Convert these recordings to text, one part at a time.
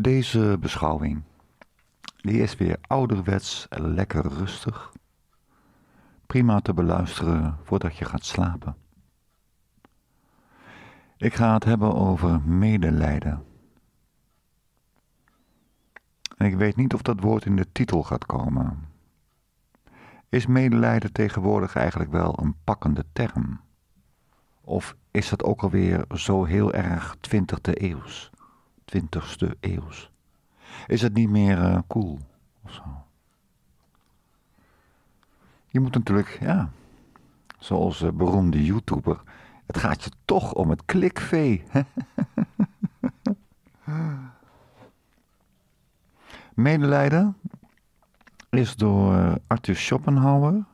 Deze beschouwing die is weer ouderwets en lekker rustig. Prima te beluisteren voordat je gaat slapen. Ik ga het hebben over medelijden. En ik weet niet of dat woord in de titel gaat komen. Is medelijden tegenwoordig eigenlijk wel een pakkende term? Of is dat ook alweer zo heel erg 20e eeuws? 20ste eeuws. Is het niet meer eh, cool of zo? Je moet natuurlijk, ja, zoals eh, beroemde YouTuber, het gaat je toch om het klikvee. Medelijden is door eh, Arthur Schopenhauer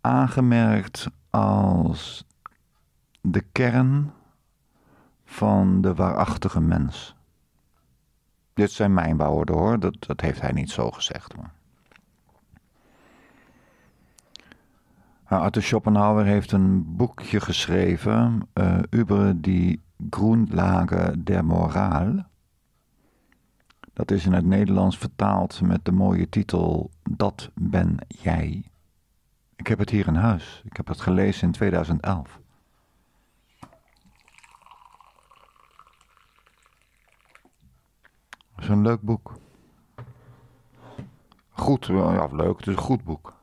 aangemerkt als de kern van de waarachtige mens. Dit zijn mijn woorden hoor, dat, dat heeft hij niet zo gezegd. Maar. Nou, Arthur Schopenhauer heeft een boekje geschreven, uh, über die Grundlage der Moraal. Dat is in het Nederlands vertaald met de mooie titel Dat ben jij. Ik heb het hier in huis. Ik heb het gelezen in 2011. is een leuk boek. Goed, eh, ja, leuk, het is een goed boek.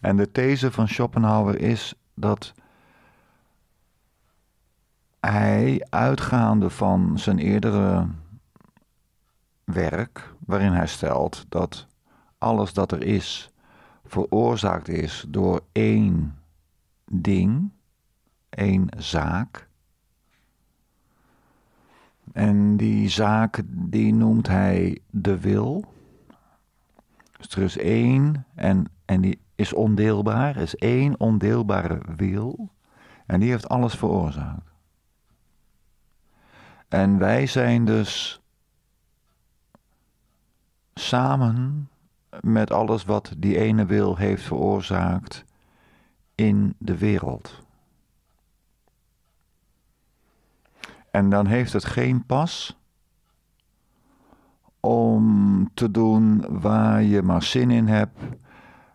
En de these van Schopenhauer is dat hij, uitgaande van zijn eerdere werk, waarin hij stelt dat alles dat er is veroorzaakt is door één ding, één zaak, en die zaak, die noemt hij de wil. Dus er is één, en, en die is ondeelbaar, is één ondeelbare wil. En die heeft alles veroorzaakt. En wij zijn dus samen met alles wat die ene wil heeft veroorzaakt in de wereld. En dan heeft het geen pas om te doen waar je maar zin in hebt.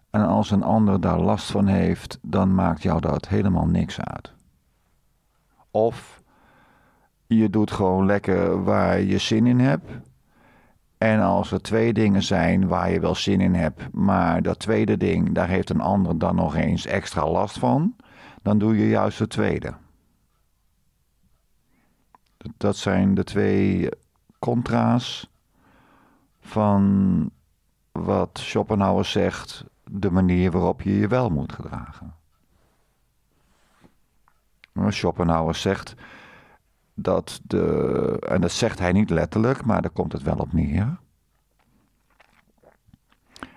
En als een ander daar last van heeft, dan maakt jou dat helemaal niks uit. Of je doet gewoon lekker waar je zin in hebt. En als er twee dingen zijn waar je wel zin in hebt, maar dat tweede ding, daar heeft een ander dan nog eens extra last van, dan doe je juist het tweede. Dat zijn de twee contra's van wat Schopenhauer zegt, de manier waarop je je wel moet gedragen. Schopenhauer zegt dat de, en dat zegt hij niet letterlijk, maar daar komt het wel op neer.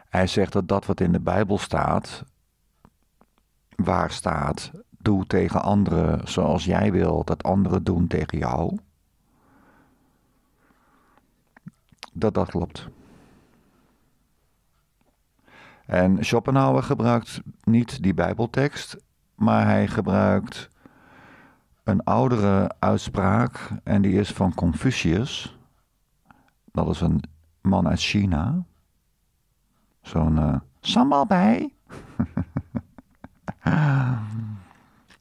Hij zegt dat dat wat in de Bijbel staat, waar staat doe tegen anderen zoals jij wil dat anderen doen tegen jou, dat dat klopt. En Schopenhauer gebruikt niet die Bijbeltekst, maar hij gebruikt een oudere uitspraak en die is van Confucius. Dat is een man uit China. Zo'n uh, sambal bij.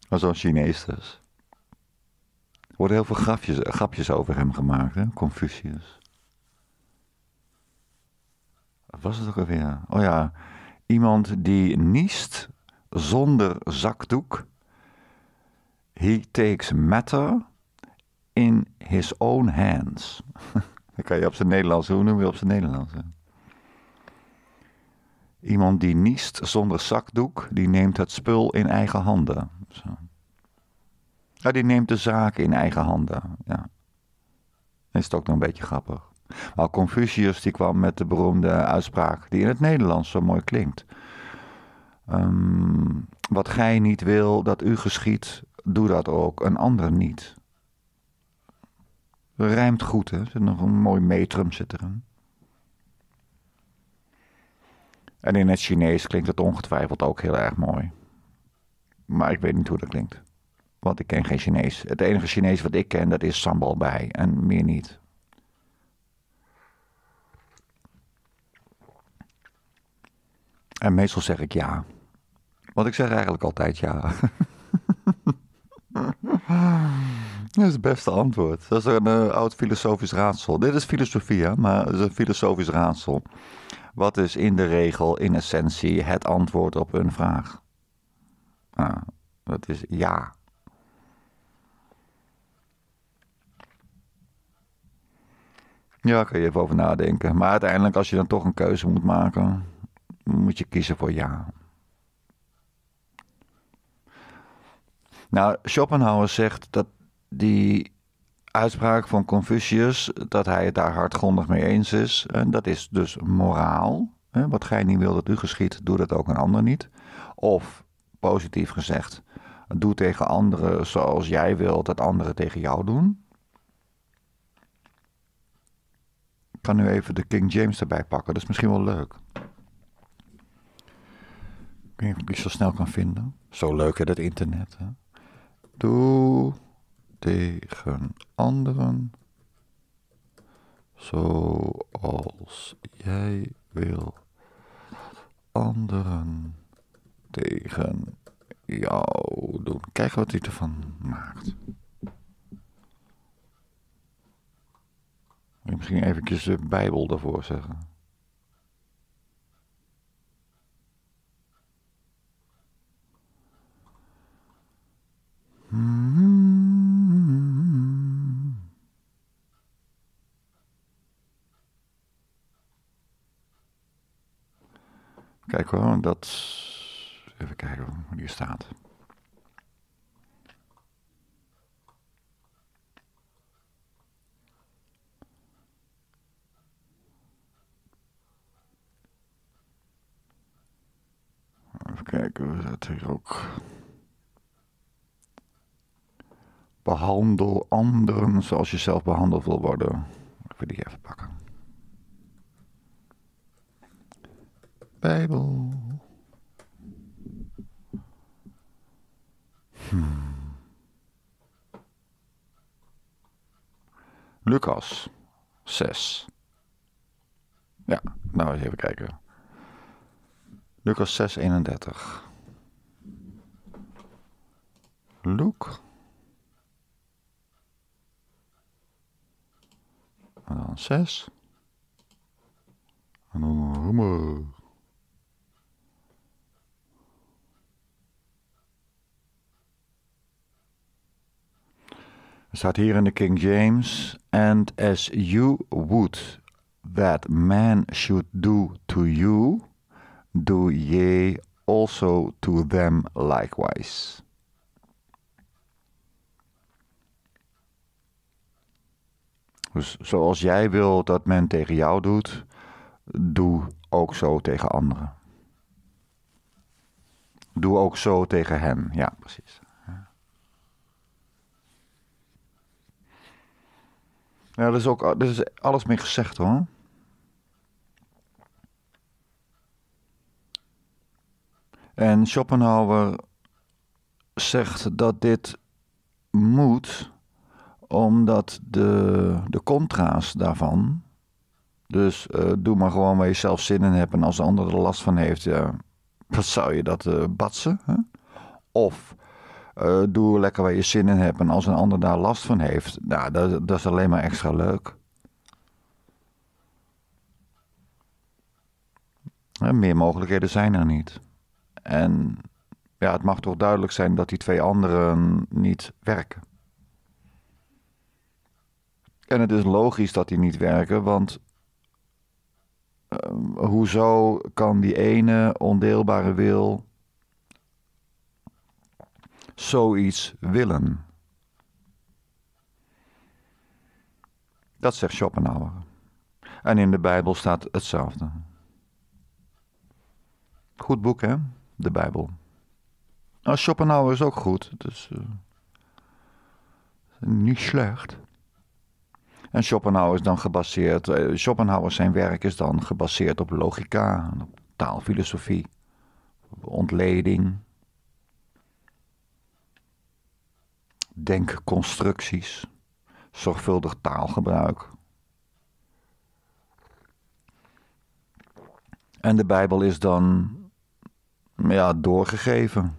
Maar zo'n Chinees dus. Er worden heel veel grapjes, grapjes over hem gemaakt, Confucius. Wat was het ook alweer? Oh ja, iemand die niest zonder zakdoek. He takes matter in his own hands. Dat kan je op zijn Nederlands hoe noem je op zijn Nederlands. Hè? Iemand die niest zonder zakdoek, die neemt het spul in eigen handen. Zo. Ja, die neemt de zaken in eigen handen. Ja. Is het ook nog een beetje grappig. Maar Confucius die kwam met de beroemde uitspraak die in het Nederlands zo mooi klinkt. Ehm, wat gij niet wil dat u geschiet, doe dat ook, een ander niet. Rijmt goed, hè? Zit nog een mooi metrum zit erin. En in het Chinees klinkt het ongetwijfeld ook heel erg mooi. Maar ik weet niet hoe dat klinkt. Want ik ken geen Chinees. Het enige Chinees wat ik ken, dat is sambal bij en meer niet. En meestal zeg ik ja. Want ik zeg eigenlijk altijd ja. dat is het beste antwoord. Dat is een eh, oud filosofisch raadsel. Dit is filosofie, maar het is een filosofisch raadsel. Wat is in de regel, in essentie, het antwoord op een vraag? Nou, dat is ja. Ja, kun je even over nadenken. Maar uiteindelijk, als je dan toch een keuze moet maken, moet je kiezen voor ja. Nou, Schopenhauer zegt dat die uitspraak van Confucius, dat hij het daar hardgrondig mee eens is. En dat is dus moraal. Wat gij niet wil dat u geschiet, doe dat ook een ander niet. Of, positief gezegd, doe tegen anderen zoals jij wilt dat anderen tegen jou doen. Ik kan nu even de King James erbij pakken. Dat is misschien wel leuk. Ik weet niet of ik die zo snel kan vinden. Zo leuk hè, dat internet. Hè? Doe tegen anderen zoals jij wil. Anderen tegen jou doen. Kijk wat hij ervan maakt. Ik misschien eventjes de Bijbel daarvoor zeggen. Kijk hoor, dat. Even kijken hoe die staat. Even kijken, we hier ook. Behandel anderen zoals je zelf behandeld wil worden. Even die even pakken. Bijbel. Hmm. Lucas 6. Ja, nou eens even kijken. Lucas 6, 31. Luke. En dan 6. En dan Roemer. Er staat hier in de King James: And as you would that man should do to you, do ye also to them likewise. Dus zoals jij wil dat men tegen jou doet, doe ook zo tegen anderen. Doe ook zo tegen hen, ja, precies. Ja, dat is ook dat is alles meer gezegd hoor. En Schopenhauer zegt dat dit moet omdat de, de contra's daarvan. Dus eh, doe maar gewoon waar je zelf zin in hebt. En als een ander er last van heeft, ja, wat zou je dat uh, batsen? Hè? Of eh, doe lekker waar je zin in hebt. En als een ander daar last van heeft, nou, dat, dat is alleen maar extra leuk. meer mogelijkheden zijn er niet. En ja, het mag toch duidelijk zijn dat die twee anderen niet werken. En het is logisch dat die niet werken, want ehm, hoezo kan die ene ondeelbare wil zoiets willen? Dat zegt Schopenhauer. En in de Bijbel staat hetzelfde. Goed boek, hè? de Bijbel. Nou, Schopenhauer is ook goed. Dus, eh, niet slecht. En Schopenhauer is dan gebaseerd. Uh, Schopenhauer zijn werk is dan gebaseerd op logica, op taalfilosofie, op ontleding, denkconstructies, zorgvuldig taalgebruik. En de Bijbel is dan ja, doorgegeven.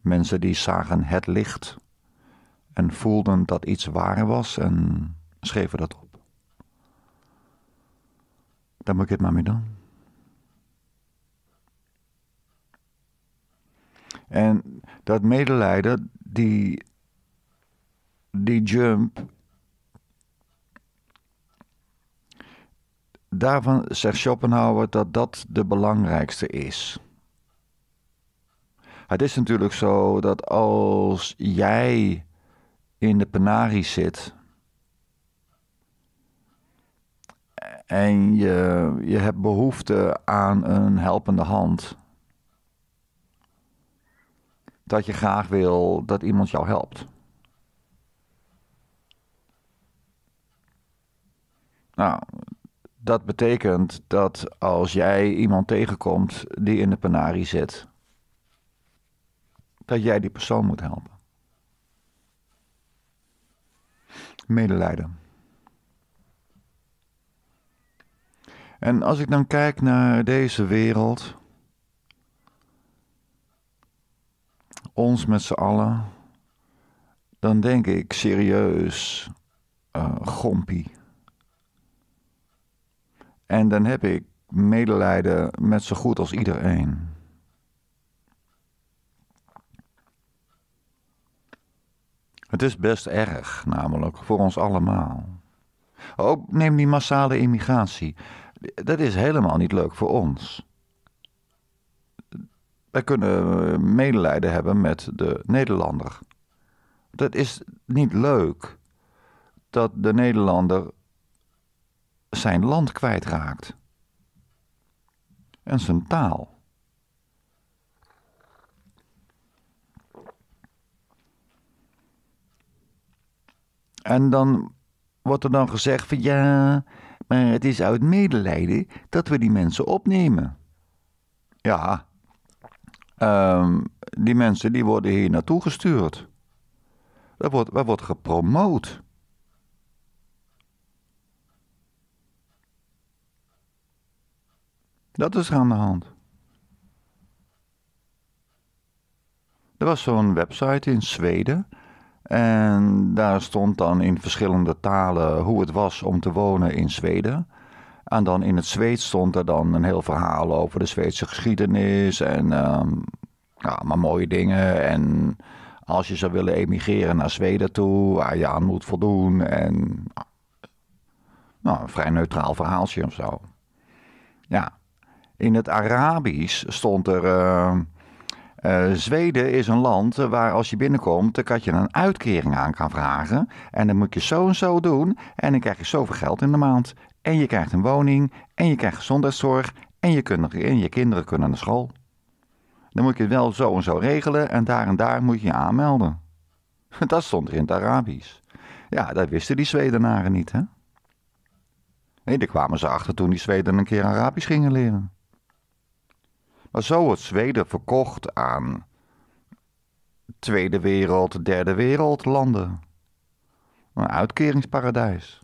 Mensen die zagen het licht en voelden dat iets waar was en schreven dat op. Daar moet ik het maar mee doen. En dat medelijden, die, die jump, Daarvan zegt Schopenhauer dat dat de belangrijkste is. Het is natuurlijk zo dat als jij in de penarie zit en je, je hebt behoefte aan een helpende hand, dat je graag wil dat iemand jou helpt. Nou, dat betekent dat als jij iemand tegenkomt die in de penarie zit, dat jij die persoon moet helpen. Medelijden. En als ik dan kijk naar deze wereld, ons met z'n allen, dan denk ik serieus, uh, gompie. En dan heb ik medelijden met zo goed als iedereen. Het is best erg, namelijk, voor ons allemaal. Ook neem die massale immigratie. Dat is helemaal niet leuk voor ons. Wij kunnen eh, medelijden hebben met de Nederlander. Dat is niet leuk dat de Nederlander zijn land kwijtraakt. En zijn taal. En dan wordt er dan gezegd van ja, maar het is uit medelijden dat we die mensen opnemen. Ja, ehm, die mensen die worden hier naartoe gestuurd. Dat wordt, dat wordt gepromoot. Dat is er aan de hand. Er was zo'n website in Zweden. En daar stond dan in verschillende talen hoe het was om te wonen in Zweden. En dan in het Zweeds stond er dan een heel verhaal over de Zweedse geschiedenis en ehm, ja, maar mooie dingen. En als je zou willen emigreren naar Zweden toe, waar je aan moet voldoen. En nou, een vrij neutraal verhaaltje of zo. Ja. In het Arabisch stond er. Ehm, eh, Zweden is een land waar als je binnenkomt, dan kan je een uitkering aan kan vragen. En dan moet je zo en zo doen. En dan krijg je zoveel geld in de maand. En je krijgt een woning. En je krijgt gezondheidszorg. En je, kunt, en je kinderen kunnen naar school. Dan moet je het wel zo en zo regelen. En daar en daar moet je je aanmelden. Dat stond er in het Arabisch. Ja, dat wisten die Zwedenaren niet, hè? Nee, daar kwamen ze achter toen die Zweden een keer Arabisch gingen leren. Maar zo wordt Zweden verkocht aan Tweede Wereld, Derde Wereld landen. Een uitkeringsparadijs.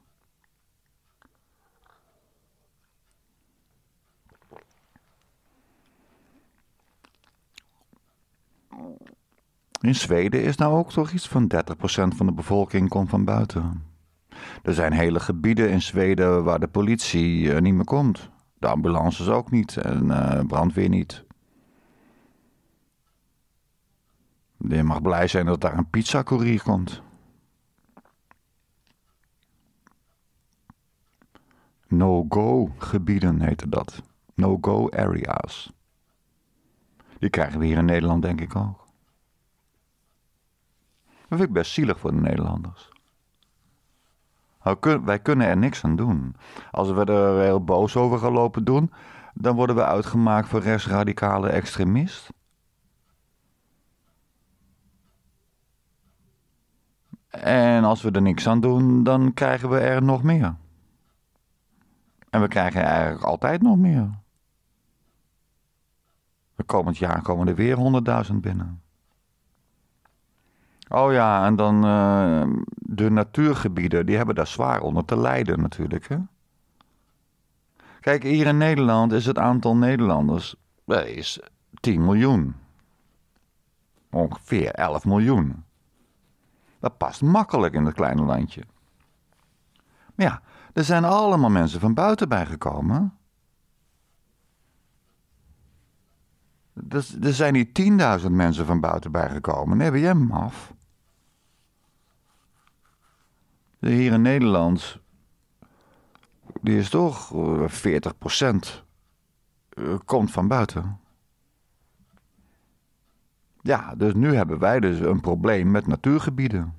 In Zweden is nou ook toch iets van 30% van de bevolking komt van buiten. Er zijn hele gebieden in Zweden waar de politie eh, niet meer komt. De ambulances ook niet en eh, brandweer niet. Je mag blij zijn dat daar een pizzacourier komt. No-go gebieden heette dat. No-go areas. Die krijgen we hier in Nederland denk ik ook. Dat vind ik best zielig voor de Nederlanders. Wij kunnen er niks aan doen. Als we er heel boos over gaan lopen doen, dan worden we uitgemaakt voor rechtsradicale extremist. En als we er niks aan doen, dan krijgen we er nog meer. En we krijgen eigenlijk altijd nog meer. Komend jaar komen er weer 100.000 binnen. Oh ja, en dan eh, de natuurgebieden, die hebben daar zwaar onder te lijden natuurlijk. Hè? Kijk, hier in Nederland is het aantal Nederlanders eh, is 10 miljoen. Ongeveer 11 miljoen. Dat past makkelijk in dat kleine landje. Maar ja, er zijn allemaal mensen van buiten bijgekomen. Dus, er zijn hier 10.000 mensen van buiten bijgekomen. Nee, ben jij maf? hier in Nederland, die is toch 40% eh, eh, komt van buiten. Ja, dus nu hebben wij dus een probleem met natuurgebieden.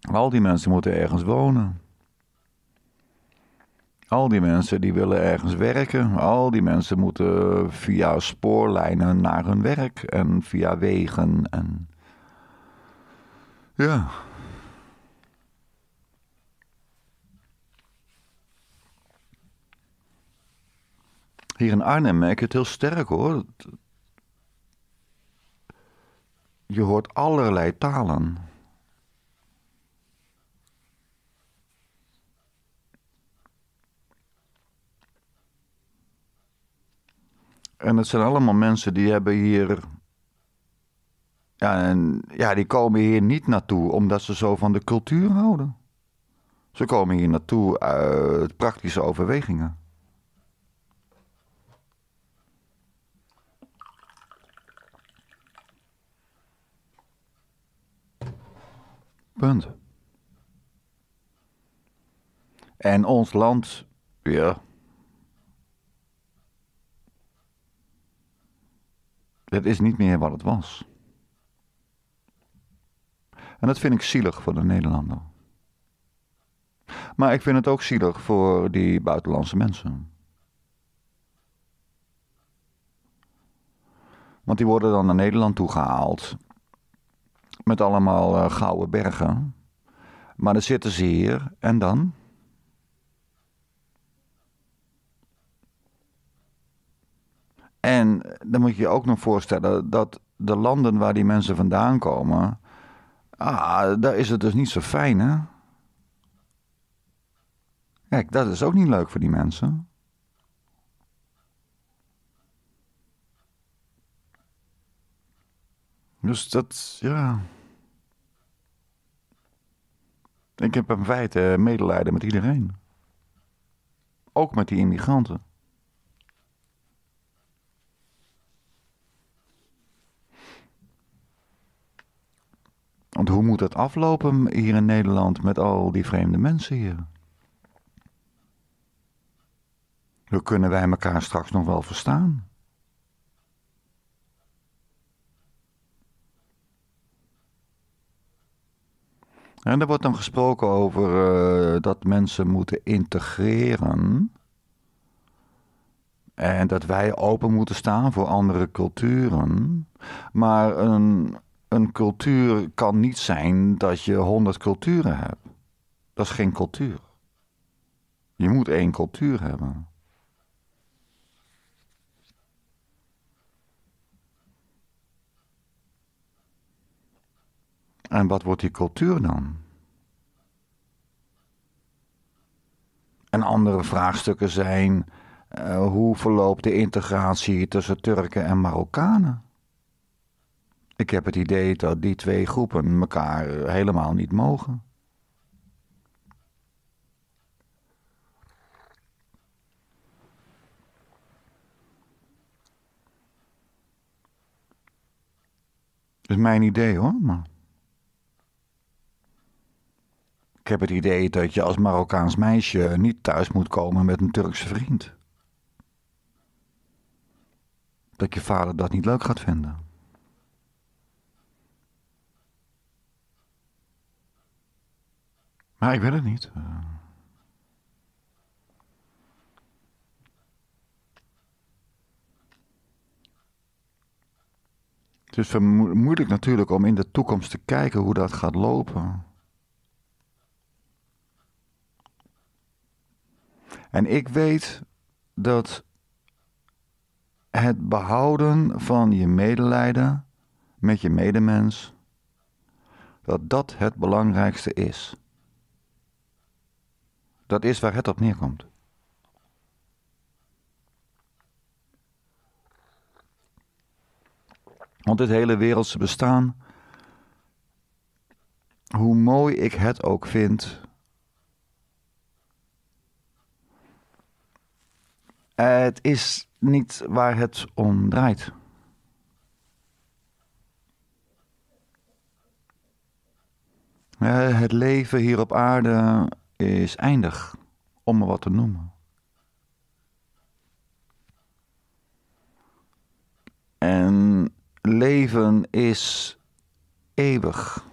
Al die mensen moeten ergens wonen. Al die mensen die willen ergens werken. Al die mensen moeten eh, via spoorlijnen naar hun werk en via wegen. En... Ja. Hier in Arnhem merk je het heel sterk hoor. Je hoort allerlei talen. En het zijn allemaal mensen die hebben hier ja, en ja, die komen hier niet naartoe omdat ze zo van de cultuur houden. Ze komen hier naartoe eh, uit praktische overwegingen. Punt. En ons land, ja. Het is niet meer wat het was. En dat vind ik zielig voor de Nederlander. Maar ik vind het ook zielig voor die buitenlandse mensen. Want die worden dan naar Nederland toe gehaald. Met allemaal eh, gouden bergen. Maar dan zitten ze hier en dan? En dan moet je je ook nog voorstellen dat de landen waar die mensen vandaan komen, Ah, daar is het dus niet zo fijn, hè? Kijk, dat is ook niet leuk voor die mensen. Dus dat, ja. Ik heb in feite medelijden met iedereen. Ook met die immigranten. Want hoe moet dat aflopen hier in Nederland met al die vreemde mensen hier? Hoe kunnen wij elkaar straks nog wel verstaan? En er wordt dan gesproken over eh, dat mensen moeten integreren. En dat wij open moeten staan voor andere culturen. Maar een een cultuur kan niet zijn dat je honderd culturen hebt. Dat is geen cultuur. Je moet één cultuur hebben. En wat wordt die cultuur dan? En andere vraagstukken zijn: eh, hoe verloopt de integratie tussen Turken en Marokkanen? Ik heb het idee dat die twee groepen elkaar helemaal niet mogen. Dat is mijn idee hoor, maar. Ik heb het idee dat je als Marokkaans meisje niet thuis moet komen met een Turkse vriend. Dat je vader dat niet leuk gaat vinden. Maar ik weet het niet. Eh. Het is moeilijk natuurlijk om in de toekomst te kijken hoe dat gaat lopen. En ik weet dat het behouden van je medelijden met je medemens, dat dat het belangrijkste is. Dat is waar het op neerkomt. Want dit hele wereldse bestaan, hoe mooi ik het ook vind, het is niet waar het om draait. Eh, het leven hier op aarde is eindig, om maar wat te noemen. En leven is eeuwig.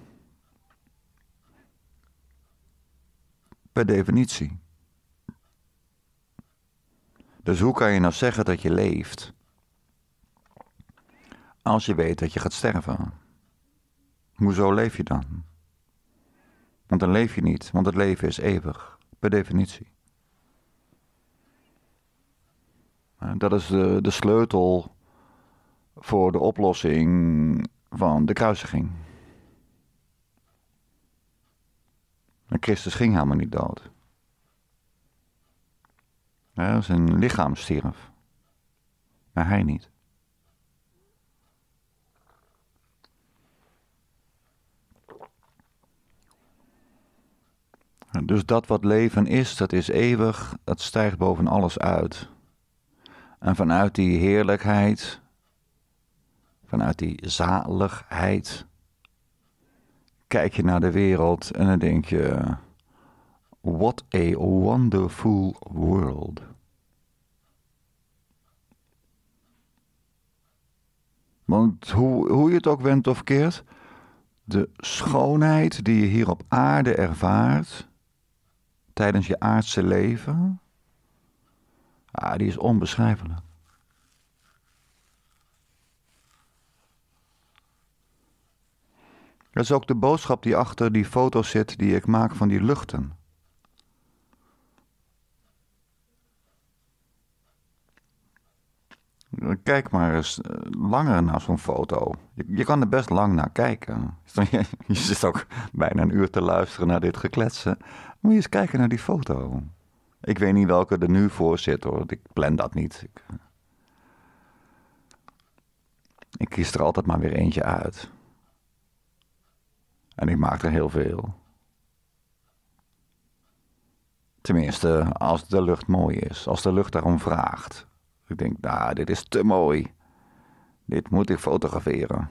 Per definitie. Dus hoe kan je nou zeggen dat je leeft als je weet dat je gaat sterven? Hoezo leef je dan? Want dan leef je niet, want het leven is eeuwig, per definitie. Dat is de, de sleutel voor de oplossing van de kruisiging. Christus ging helemaal niet dood. zijn lichaam stierf. Maar hij niet. Dus dat wat leven is, dat is eeuwig, dat stijgt boven alles uit. En vanuit die heerlijkheid, vanuit die zaligheid, kijk je naar de wereld en dan denk je: What a wonderful world. Want hoe, je het ook bent of keert, de schoonheid die je hier op aarde ervaart, tijdens je aardse leven, ah, die is onbeschrijfelijk. Dat is ook de boodschap die achter die foto zit die ik maak van die luchten. Kijk maar eens eh, langer naar zo'n foto. Je, kan er best lang naar kijken. Je, je zit ook bijna een uur te luisteren naar dit gekletsen. Moet je eens kijken naar die foto. Ik weet niet welke er nu voor zit hoor. Ik plan dat niet. Ik, eh, ik kies er altijd maar weer eentje uit. En ik maak er heel veel. Tenminste, als de lucht mooi is. Als de lucht daarom vraagt. Ik denk, nou, dit is te mooi. Dit moet ik fotograferen.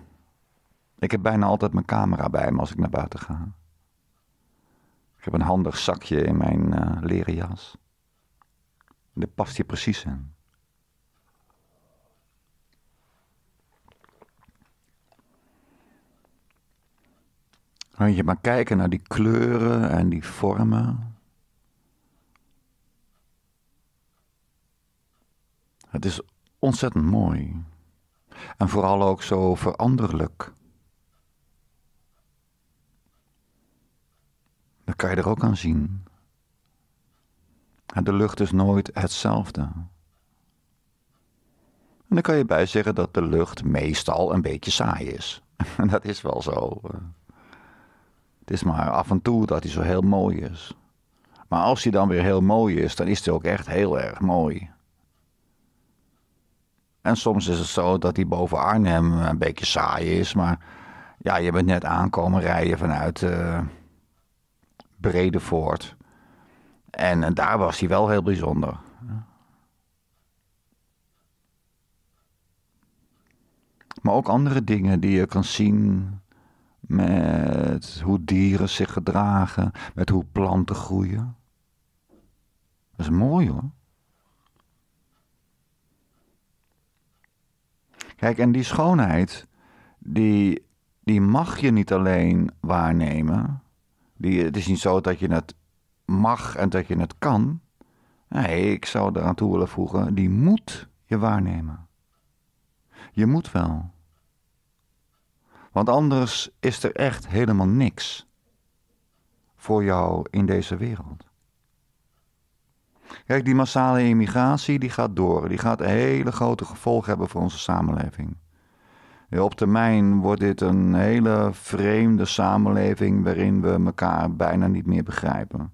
Ik heb bijna altijd mijn camera bij me als ik naar buiten ga heb een handig zakje in mijn uh, leren jas. Dit past hier precies in. Nou, je maar kijken naar die kleuren en die vormen. Het is ontzettend mooi. En vooral ook zo veranderlijk. dan kan je er ook aan zien. de lucht is nooit hetzelfde. En dan kan je bij zeggen dat de lucht meestal een beetje saai is. En dat is wel zo. Het is maar af en toe dat hij zo heel mooi is. Maar als hij dan weer heel mooi is, dan is hij ook echt heel erg mooi. En soms is het zo dat hij boven Arnhem een beetje saai is, maar ja, je bent net aankomen rijden vanuit. Eh, Bredevoort. En, en daar was hij wel heel bijzonder. Maar ook andere dingen die je kan zien met hoe dieren zich gedragen, met hoe planten groeien. Dat is mooi hoor. Kijk, en die schoonheid, die, die mag je niet alleen waarnemen. Die, het is niet zo dat je het mag en dat je het kan. Nee, ik zou eraan toe willen voegen, die moet je waarnemen. Je moet wel. Want anders is er echt helemaal niks voor jou in deze wereld. Kijk, die massale immigratie die gaat door. Die gaat hele grote gevolgen hebben voor onze samenleving. Op termijn wordt dit een hele vreemde samenleving waarin we elkaar bijna niet meer begrijpen.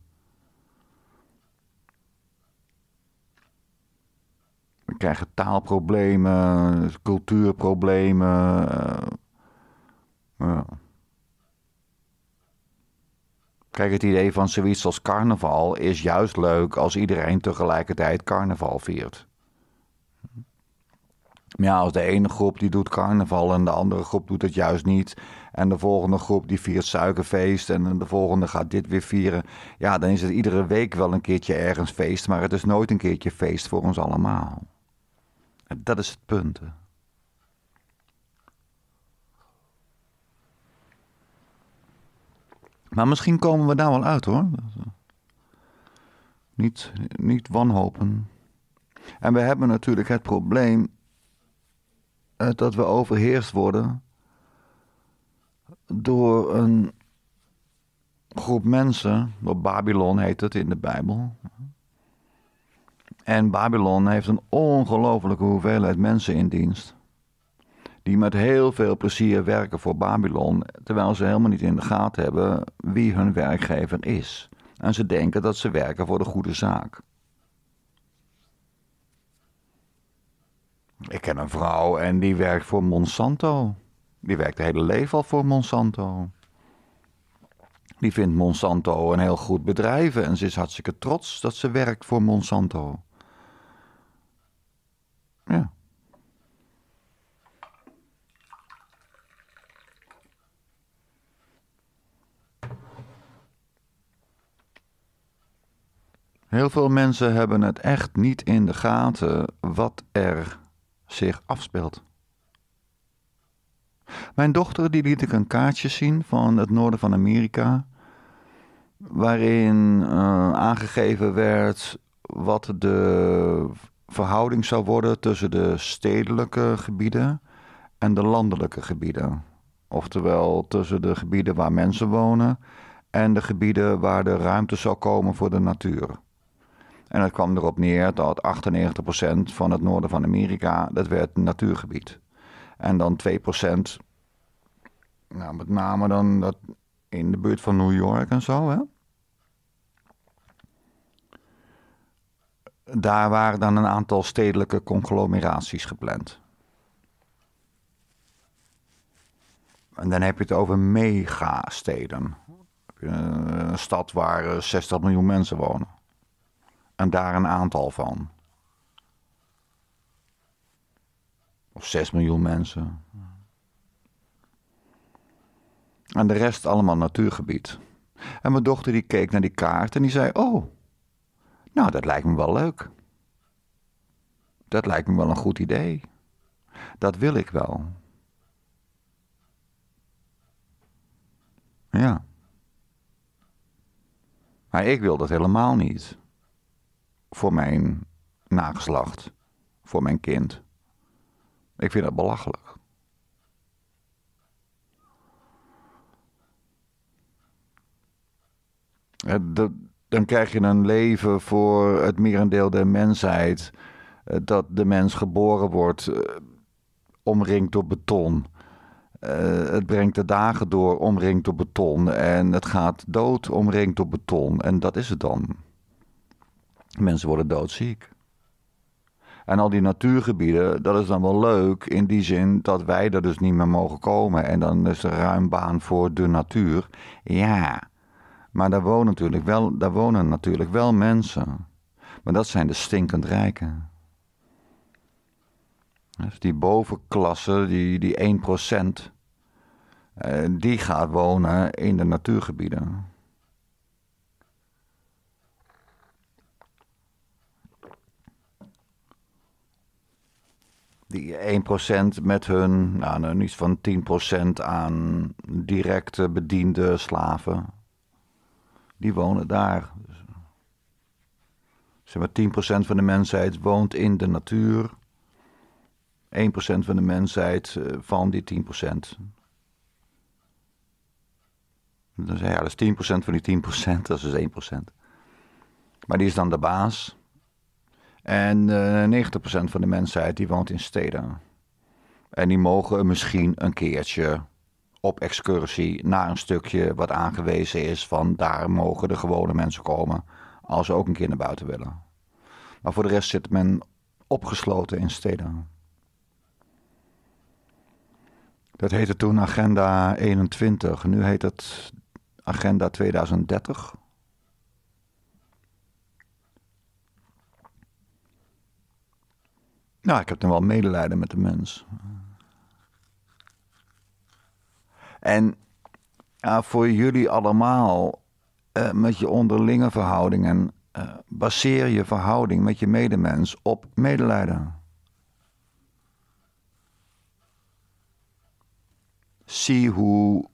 We krijgen taalproblemen, cultuurproblemen. Eh, ja. Kijk, het idee van zoiets als carnaval is juist leuk als iedereen tegelijkertijd carnaval viert. Maar ja, als de ene groep die doet carnaval en de andere groep doet het juist niet. En de volgende groep die viert suikerfeest en de volgende gaat dit weer vieren. Ja, dan is het iedere week wel een keertje ergens feest, maar het is nooit een keertje feest voor ons allemaal. dat is het punt. Maar misschien komen we daar wel uit hoor. Niet, niet wanhopen. En we hebben natuurlijk het probleem eh, dat we overheerst worden door een groep mensen, door Babylon heet het in de Bijbel. En Babylon heeft een ongelofelijke hoeveelheid mensen in dienst. Die met heel veel plezier werken voor Babylon, terwijl ze helemaal niet in de gaten hebben wie hun werkgever is. En ze denken dat ze werken voor de goede zaak. Ik ken een vrouw en die werkt voor Monsanto. Die werkt het hele leven al voor Monsanto. Die vindt Monsanto een heel goed bedrijf en ze is hartstikke trots dat ze werkt voor Monsanto. Ja. Heel veel mensen hebben het echt niet in de gaten wat er zich afspeelt. Mijn dochter die liet ik een kaartje zien van het noorden van Amerika, waarin eh, aangegeven werd wat de verhouding zou worden tussen de stedelijke gebieden en de landelijke gebieden. Oftewel tussen de gebieden waar mensen wonen en de gebieden waar de ruimte zou komen voor de natuur. En het kwam erop neer dat 98% van het noorden van Amerika, dat werd natuurgebied. En dan 2%, nou, met name dan dat in de buurt van New York en zo, hè? Daar waren dan een aantal stedelijke conglomeraties gepland. En dan heb je het over megasteden. Een stad waar 60 eh, miljoen mensen wonen en daar een aantal van. Of 6 miljoen mensen. En de rest allemaal natuurgebied. En mijn dochter die keek naar die kaart en die zei: Oh, nou dat lijkt me wel leuk. Dat lijkt me wel een goed idee. Dat wil ik wel. Ja. Maar ik wil dat helemaal niet voor mijn nageslacht, voor mijn kind. Ik vind dat belachelijk. dan krijg je een leven voor het merendeel der mensheid. Eh, dat de mens geboren wordt, eh, omringd door beton. Eh, het brengt de dagen door, omringd door beton. En het gaat dood, omringd door beton. En dat is het dan. Mensen worden doodziek. En al die natuurgebieden, dat is dan wel leuk in die zin dat wij er dus niet meer mogen komen. En dan is er ruim baan voor de natuur. Ja, maar daar wonen natuurlijk wel, daar wonen natuurlijk wel mensen. Maar dat zijn de stinkend rijken. Dus die bovenklasse, die, die 1%, eh, die gaat wonen in de natuurgebieden. die 1% met hun, nou, nou van 10% aan directe bediende slaven. Die wonen daar. Zeg maar 10% van de mensheid woont in de natuur. 1% van de mensheid eh, van die 10%. Dan zeg je, ja, dat is 10% van die 10%, dat is dus 1%. Maar die is dan de baas. En 90% eh, van de mensheid die woont in steden. En die mogen misschien een keertje op excursie naar een stukje wat aangewezen is van daar mogen de gewone mensen komen als ze ook een keer naar buiten willen. Maar voor de rest zit men opgesloten in steden. Dat heette toen Agenda 21, nu heet het Agenda 2030. Nou, ik heb dan wel medelijden met de mens. En voor jullie allemaal, eh, met je onderlinge verhoudingen, eh, baseer je verhouding met je medemens op medelijden. Zie hoe.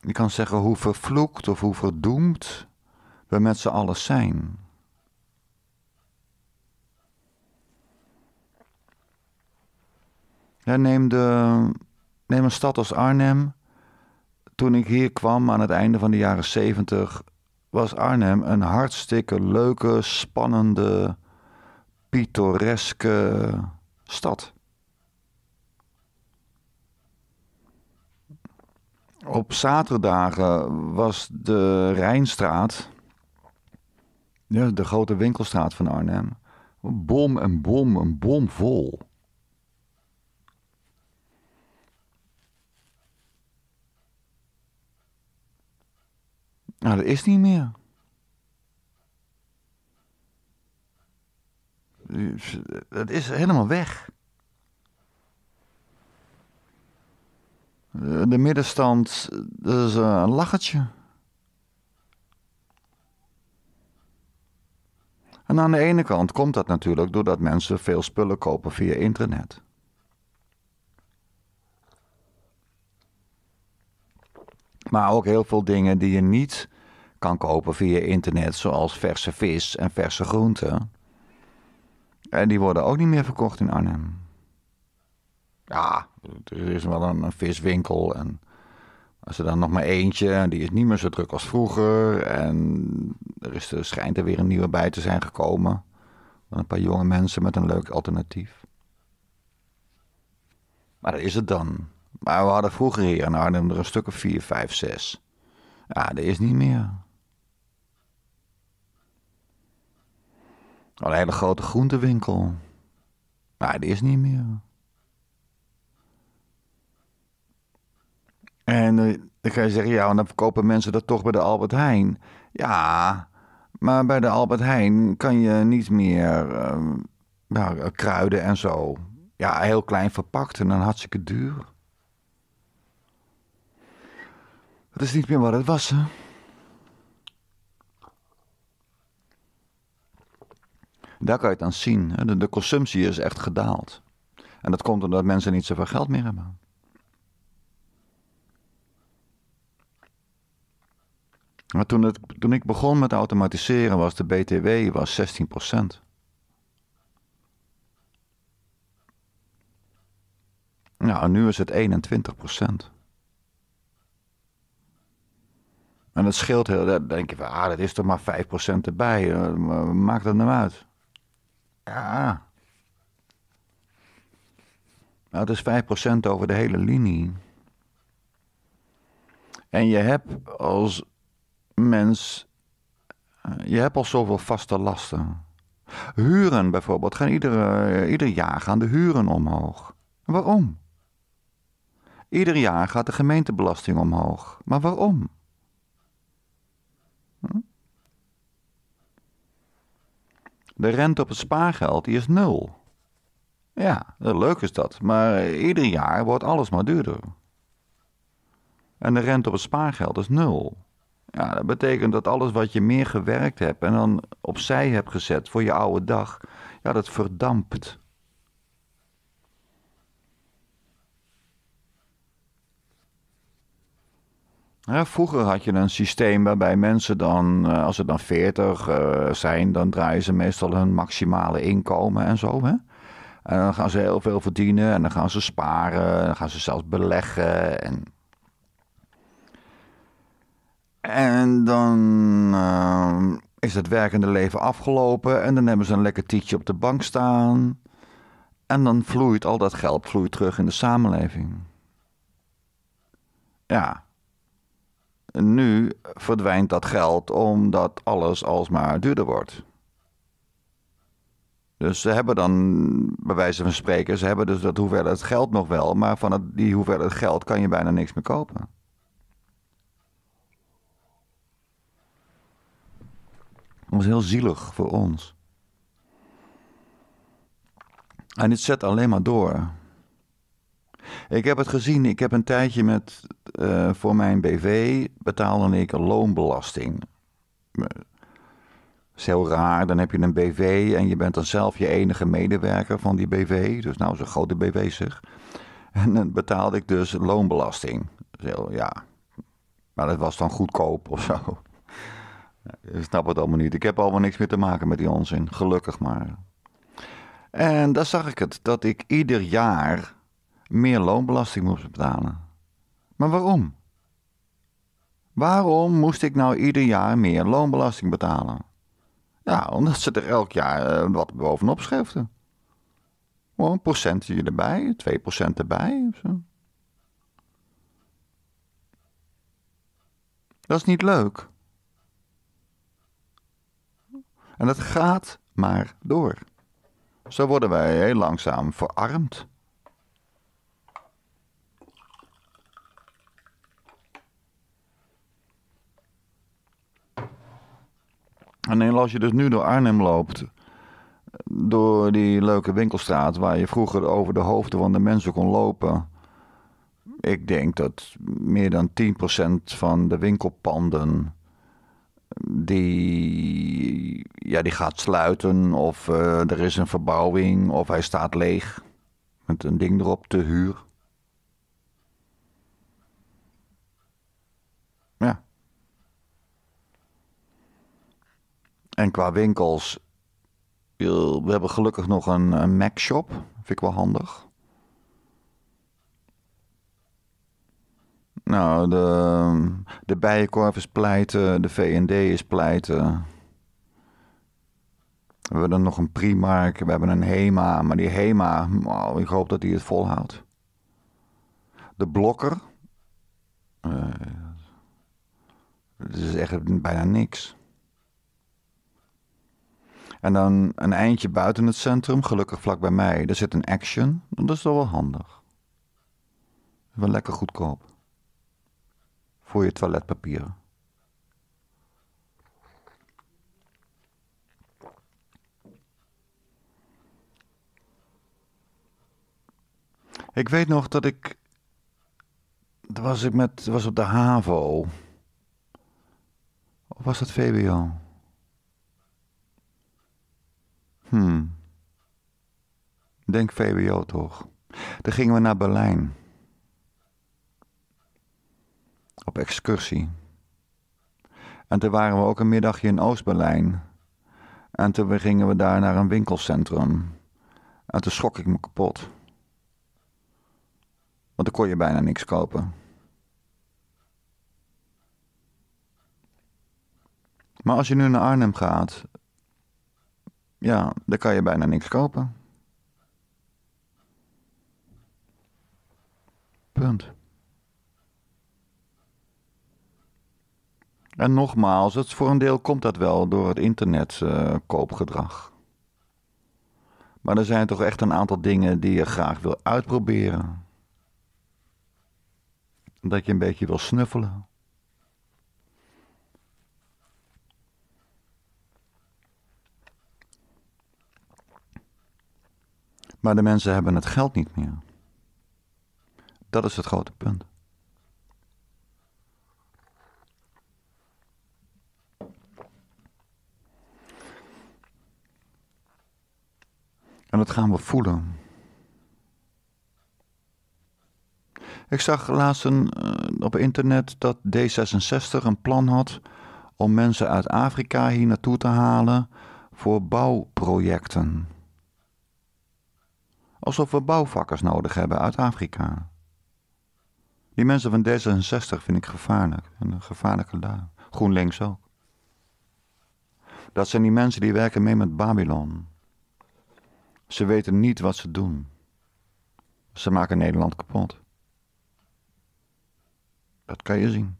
Je kan zeggen hoe vervloekt of hoe verdoemd we met z'n allen zijn. Ja, neem, de, neem een stad als Arnhem. Toen ik hier kwam aan het einde van de jaren 70 was Arnhem een hartstikke leuke, spannende, pittoreske stad. Op zaterdagen was de Rijnstraat, de grote winkelstraat van Arnhem, bom en bom en bom vol. Nou, dat is niet meer. Dat is helemaal weg. De middenstand, dat is eh, een lachertje. En aan de ene kant komt dat natuurlijk doordat mensen veel spullen kopen via internet. Maar ook heel veel dingen die je niet kan kopen via internet, zoals verse vis en verse groenten. En die worden ook niet meer verkocht in Arnhem. Ja, er is wel een, een viswinkel en als er dan nog maar eentje, die is niet meer zo druk als vroeger. En er is, er schijnt er weer een nieuwe bij te zijn gekomen. Een paar jonge mensen met een leuk alternatief. Maar dat is het dan. Maar we hadden vroeger hier in Arnhem er een stuk of 4, 5, 6. Ja, dat is niet meer. Een hele grote groentewinkel. Maar die is niet meer. En eh, dan ga je zeggen, ja, en dan verkopen mensen dat toch bij de Albert Heijn. Ja, maar bij de Albert Heijn kan je niet meer eh, nou, kruiden en zo. Ja, heel klein verpakt en dan hartstikke duur. Het is niet meer waar het was, hè? Daar kan je het aan zien. Hè? De, consumptie is echt gedaald. En dat komt omdat mensen niet zoveel geld meer hebben. Maar toen, het, toen ik begon met automatiseren was de BTW was 16%. Nou, en nu is het 21%. En dat scheelt heel. Dan denk je van, ah, dat is toch maar 5% erbij. Eh, maakt dat nou uit? Ja. Nou, het is 5% over de hele linie. En je hebt als mens. Eh, je hebt al zoveel vaste lasten. Huren bijvoorbeeld gaan ieder, eh, ieder jaar gaan de huren omhoog. Waarom? Ieder jaar gaat de gemeentebelasting omhoog. Maar waarom? De rente op het spaargeld die is nul. Ja, eh, leuk is dat, maar ieder jaar wordt alles maar duurder. En de rente op het spaargeld is nul. Ja, dat betekent dat alles wat je meer gewerkt hebt en dan opzij hebt gezet voor je oude dag, ja, dat verdampt. Ja, vroeger had je een systeem waarbij mensen dan, eh, als ze dan 40 eh, zijn, dan draaien ze meestal hun maximale inkomen en zo. Hè? En dan gaan ze heel veel verdienen en dan gaan ze sparen, en dan gaan ze zelfs beleggen. En, en dan eh, is het werkende leven afgelopen en dan hebben ze een lekker tietje op de bank staan. En dan vloeit al dat geld vloeit terug in de samenleving. Ja nu verdwijnt dat geld omdat alles alsmaar duurder wordt. Dus ze hebben dan, bij wijze van spreken, ze hebben dus dat hoeveelheid geld nog wel, maar van het, die hoeveelheid geld kan je bijna niks meer kopen. Dat was heel zielig voor ons. En dit zet alleen maar door. Ik heb het gezien. Ik heb een tijdje met, eh, voor mijn BV betaalde ik loonbelasting. Dat is heel raar. Dan heb je een BV en je bent dan zelf je enige medewerker van die BV. Dus nou, een grote BV zeg. En dan betaalde ik dus loonbelasting. Dus heel, ja. Maar dat was dan goedkoop of zo. Ik snap het allemaal niet. Ik heb allemaal niks meer te maken met die onzin. Gelukkig maar. En daar zag ik het. Dat ik ieder jaar meer loonbelasting moest betalen. Maar waarom? Waarom moest ik nou ieder jaar meer loonbelasting betalen? Ja, omdat ze er elk jaar eh, wat bovenop schreven. een procentje erbij, 2% erbij. Zo. Dat is niet leuk. En dat gaat maar door. Zo worden wij heel langzaam verarmd. En als je dus nu door Arnhem loopt, door die leuke winkelstraat waar je vroeger over de hoofden van de mensen kon lopen. Ik denk dat meer dan 10% van de winkelpanden die, ja, die gaat sluiten of eh, er is een verbouwing of hij staat leeg met een ding erop te huur. Ja. En qua winkels, eh, we hebben gelukkig nog een, een Mac-shop. Vind ik wel handig. Nou, de, de Bijenkorf is pleiten, de VND is pleiten. We hebben nog een Primark, we hebben een Hema. Maar die Hema, wow, ik hoop dat die het volhoudt. De Blokker. Uh, eh, dat is echt bijna niks. En dan een eindje buiten het centrum, gelukkig vlak bij mij, daar zit een Action. Dat is toch wel handig. Wel lekker goedkoop. Voor je toiletpapieren. Ik weet nog dat ik. Was ik met, was op de HAVO. Of was dat VBO? Hmm. Denk VWO toch. Dan gingen we naar Berlijn. Op excursie. En toen waren we ook een middagje in Oost-Berlijn. En toen gingen we daar naar een winkelcentrum. En toen schrok ik me kapot. Want dan kon je bijna niks kopen. Maar als je nu naar Arnhem gaat, ja, daar kan je bijna niks kopen. Punt. En nogmaals, het, voor een deel komt dat wel door het internetkoopgedrag. Eh, maar er zijn toch echt een aantal dingen die je graag wil uitproberen. Dat je een beetje wil snuffelen. Maar de mensen hebben het geld niet meer. Dat is het grote punt. En dat gaan we voelen. Ik zag laatst eh, op internet dat D66 een plan had om mensen uit Afrika hier naartoe te halen voor bouwprojecten alsof we bouwvakkers nodig hebben uit Afrika. Die mensen van D66 vind ik gevaarlijk. Een gevaarlijke daar. GroenLinks ook. Dat zijn die mensen die werken mee met Babylon. Ze weten niet wat ze doen. Ze maken Nederland kapot. Dat kan je zien.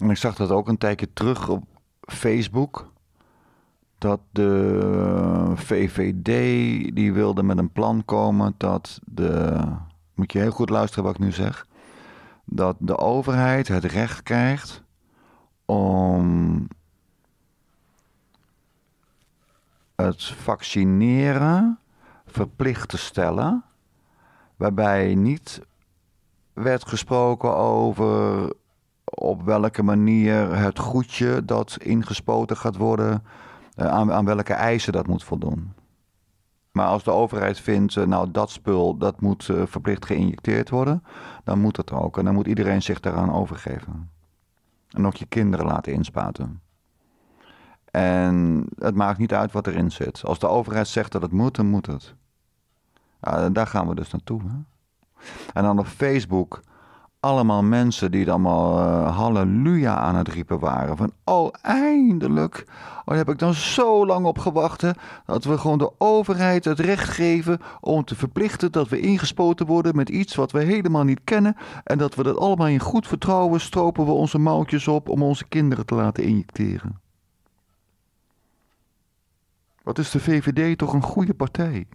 En ik zag dat ook een tijdje terug op Facebook. Dat de VVD die wilde met een plan komen dat de. Moet je heel goed luisteren wat ik nu zeg. Dat de overheid het recht krijgt om het vaccineren verplicht te stellen. Waarbij niet werd gesproken over op welke manier het goedje dat ingespoten gaat worden, eh, aan, aan welke eisen dat moet voldoen. Maar als de overheid vindt, eh, nou dat spul dat moet eh, verplicht geïnjecteerd worden, dan moet dat ook. En dan moet iedereen zich daaraan overgeven. En ook je kinderen laten inspaten. En het maakt niet uit wat erin zit. Als de overheid zegt dat het moet, dan moet het. Ja, ah, daar gaan we dus naartoe. Hè? En dan op Facebook allemaal mensen die dan maar eh, halleluja aan het riepen waren. Van oh, eindelijk. Oh, daar heb ik dan zo lang op gewacht. dat we gewoon de overheid het recht geven om te verplichten dat we ingespoten worden met iets wat we helemaal niet kennen. En dat we dat allemaal in goed vertrouwen stropen we onze mouwtjes op om onze kinderen te laten injecteren. Wat is de VVD toch een goede partij?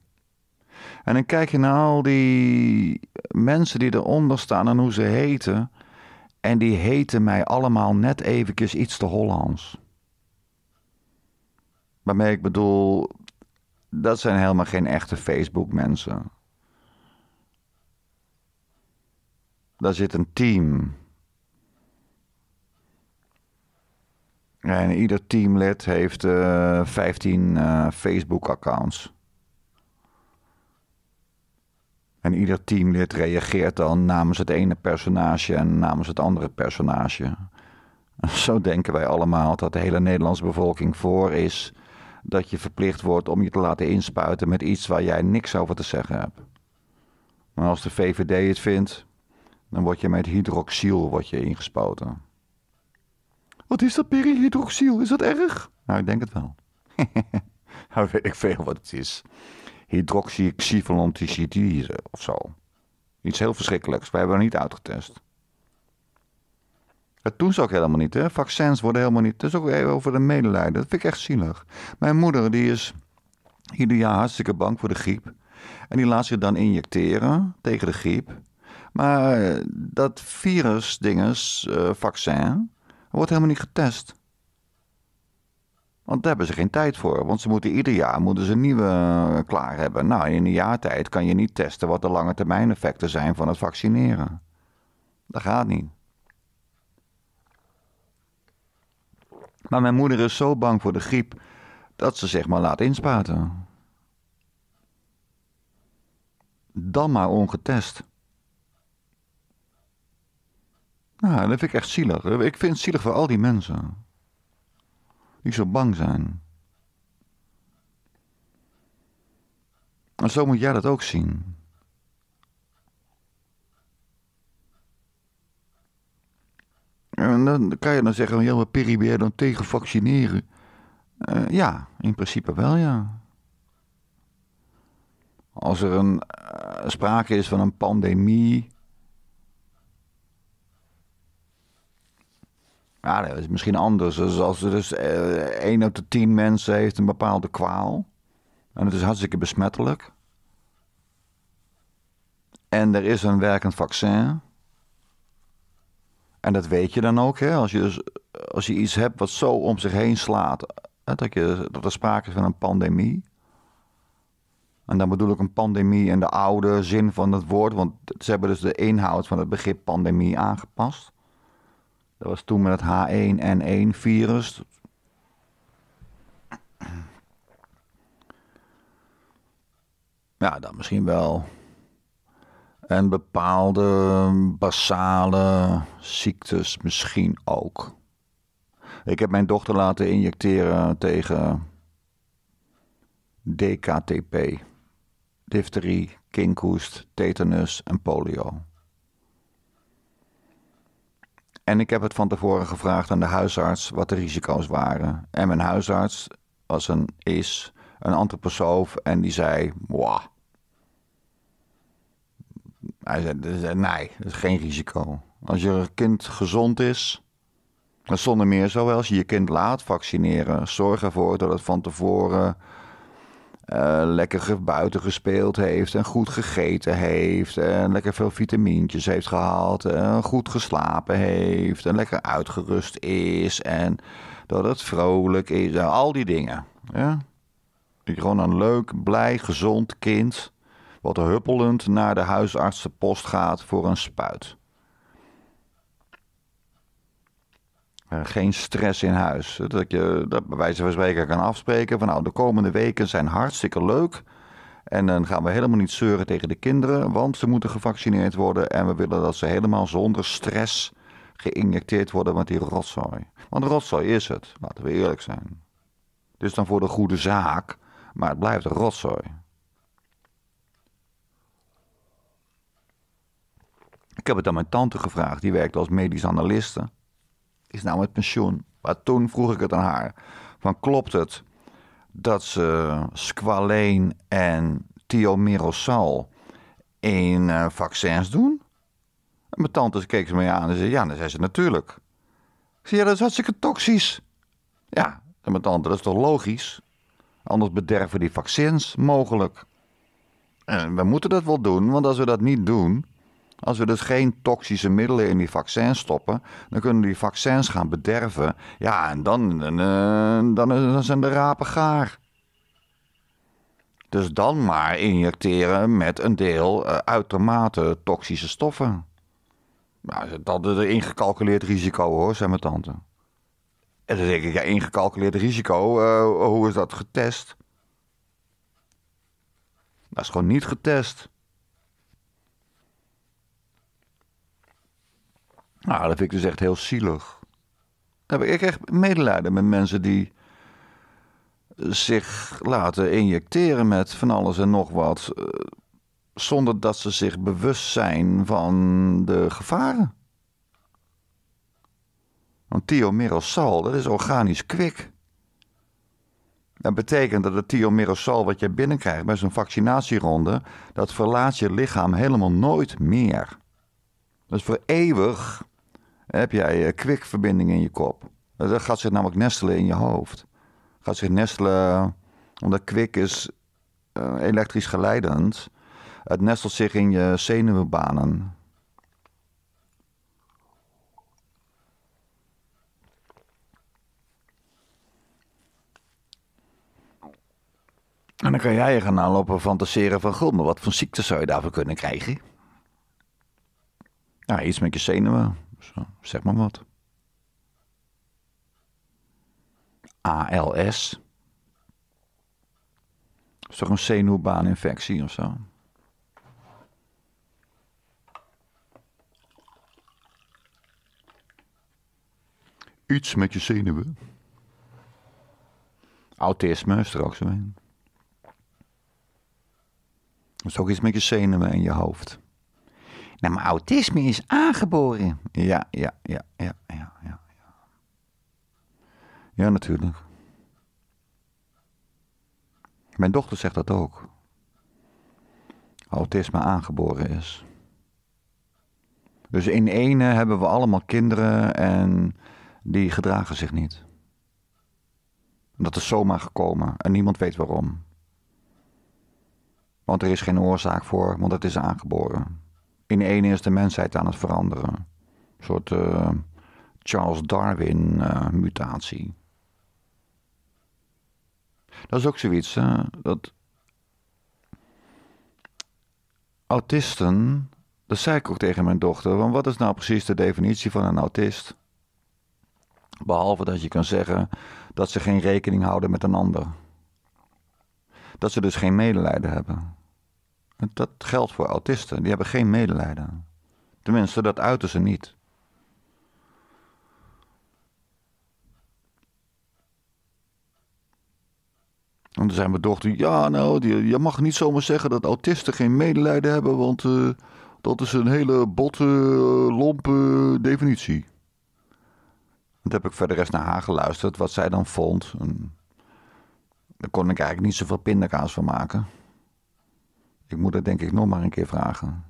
En dan kijk je naar al die mensen die eronder staan en hoe ze heten. En die heten mij allemaal net eventjes iets te Hollands. Waarmee ik bedoel, dat zijn helemaal geen echte Facebook mensen. Daar zit een team. En ieder teamlid heeft uh, eh, 15 eh, Facebook-accounts. En ieder teamlid reageert dan namens het ene personage en namens het andere personage. Zo denken wij allemaal dat de hele Nederlandse bevolking voor is dat je verplicht wordt om je te laten inspuiten met iets waar jij niks over te zeggen hebt. Maar als de VVD het vindt, dan word je met hydroxyl wat je ingespoten. Wat is dat perihydroxyl? Is dat erg? Nou, ik denk het wel. nou, weet ik veel wat het is hydroxyxyvalenticide of zo. Iets heel verschrikkelijks. We hebben het niet uitgetest. Dat doen ze ook helemaal niet. Hè? Vaccins worden helemaal niet. Dat is ook even over de medelijden. Dat vind ik echt zielig. Mijn moeder die is ieder jaar hartstikke bang voor de griep. En die laat zich dan injecteren tegen de griep. Maar eh, dat virus, dinges, eh, vaccin, wordt helemaal niet getest. Want daar hebben ze geen tijd voor. Want ze moeten ieder jaar moeten ze nieuwe eh, klaar hebben. Nou, in een jaar tijd kan je niet testen wat de lange termijn effecten zijn van het vaccineren. Dat gaat niet. Maar mijn moeder is zo bang voor de griep dat ze zich maar laat inspaten. Dan maar ongetest. Nou, dat vind ik echt zielig. Ik vind het zielig voor al die mensen. Ik zou bang zijn. En zo moet jij dat ook zien. En dan kan je dan zeggen, ja, maar Piri, ben dan tegen vaccineren? Eh, ja, in principe wel, ja. Als er een, eh, sprake is van een pandemie, Ja, dat is misschien anders. Dus als er dus eh, 1 op de 10 mensen heeft een bepaalde kwaal. En het is hartstikke besmettelijk. En er is een werkend vaccin. En dat weet je dan ook, hè? Als je, dus, als je iets hebt wat zo om zich heen slaat. Hè, dat, je, dat er sprake is van een pandemie. En dan bedoel ik een pandemie in de oude zin van het woord. Want ze hebben dus de inhoud van het begrip pandemie aangepast. Dat was toen met het H1N1-virus. Ja, dat misschien wel en bepaalde basale ziektes misschien ook. Ik heb mijn dochter laten injecteren tegen DKTP, difterie, kinkhoest, tetanus en polio. En ik heb het van tevoren gevraagd aan de huisarts wat de risico's waren. En mijn huisarts was een is, een antroposoof, en die zei: Wah. Hij zei: Nee, dat is geen risico. Als je kind gezond is, zonder meer zo, als je je kind laat vaccineren, zorg ervoor dat het van tevoren eh, lekker buiten gespeeld heeft en goed gegeten heeft en lekker veel vitamintjes heeft gehaald en goed geslapen heeft en lekker uitgerust is en dat het vrolijk is en al die dingen. Ja? Gewoon een leuk, blij, gezond kind wat huppelend naar de huisartsenpost gaat voor een spuit. Eh, geen stress in huis. Dat je dat bij wijze van spreken kan afspreken van nou, de komende weken zijn hartstikke leuk. En dan gaan we helemaal niet zeuren tegen de kinderen, want ze moeten gevaccineerd worden. En we willen dat ze helemaal zonder stress geïnjecteerd worden met die rotzooi. Want rotzooi is het, laten we eerlijk zijn. Het is dan voor de goede zaak, maar het blijft rotzooi. Ik heb het aan mijn tante gevraagd, die werkt als medisch analiste is nou met pensioen. Maar toen vroeg ik het aan haar: van klopt het dat ze squaleen en thiomerosal in eh, vaccins doen? En mijn tante keek ze mij aan en zei: Ja, dan zei ze natuurlijk. Ik zei: Ja, dat is hartstikke toxisch. Ja, en mijn tante, dat is toch logisch? Anders bederven die vaccins mogelijk. En we moeten dat wel doen, want als we dat niet doen, als we dus geen toxische middelen in die vaccins stoppen, dan kunnen die vaccins gaan bederven. Ja, en dan, dan, eh, dan, zijn de rapen gaar. Dus dan maar injecteren met een deel eh, uitermate toxische stoffen. Nou, dat is een ingecalculeerd risico hoor, zei mijn tante. En dan denk ik, ja, ingecalculeerd risico, eh, hoe is dat getest? Dat is gewoon niet getest. Nou, dat vind ik dus echt heel zielig. Ik echt medelijden met mensen die zich laten injecteren met van alles en nog wat. Eh, zonder dat ze zich bewust zijn van de gevaren. Want thiomerosal, dat is organisch kwik. Dat betekent dat het thiomerosal wat je binnenkrijgt bij zo'n vaccinatieronde, dat verlaat je lichaam helemaal nooit meer. Dat is voor eeuwig heb jij eh, kwikverbinding in je kop. Eh, dat gaat zich namelijk nestelen in je hoofd. Gaat zich nestelen, omdat kwik is eh, elektrisch geleidend. Het nestelt zich in je zenuwbanen. En dan kan jij je gaan aanlopen fantaseren van... ...goh, maar wat voor ziekte zou je daarvoor kunnen krijgen? Nou, iets met je zenuwen. Zo, zeg maar wat. ALS. Dat is toch een zenuwbaaninfectie of zo? Iets met je zenuwen. Autisme is er ook zo in. is ook iets met je zenuwen en je hoofd. Nou, maar autisme is aangeboren. Ja, ja, ja, ja, ja, ja. Ja, natuurlijk. Mijn dochter zegt dat ook. Autisme aangeboren is. Dus in ene hebben we allemaal kinderen en die gedragen zich niet. Dat is zomaar gekomen en niemand weet waarom. Want er is geen oorzaak voor, want het is aangeboren in één is de mensheid aan het veranderen. Een soort eh, Charles Darwin-mutatie. Eh, dat is ook zoiets, hè? dat autisten, dat zei ik ook tegen mijn dochter, want wat is nou precies de definitie van een autist? Behalve dat je kan zeggen dat ze geen rekening houden met een ander. Dat ze dus geen medelijden hebben. Dat geldt voor autisten. Die hebben geen medelijden. Tenminste, dat uiten ze niet. En dan zijn mijn dochter, ja nou, je mag niet zomaar zeggen dat autisten geen medelijden hebben, want eh, dat is een hele botte, eh, lompe definitie. Dat heb ik verder eens naar haar geluisterd, wat zij dan vond. En daar kon ik eigenlijk niet zoveel pindakaas van maken. Ik moet denk ik nog maar een keer vragen.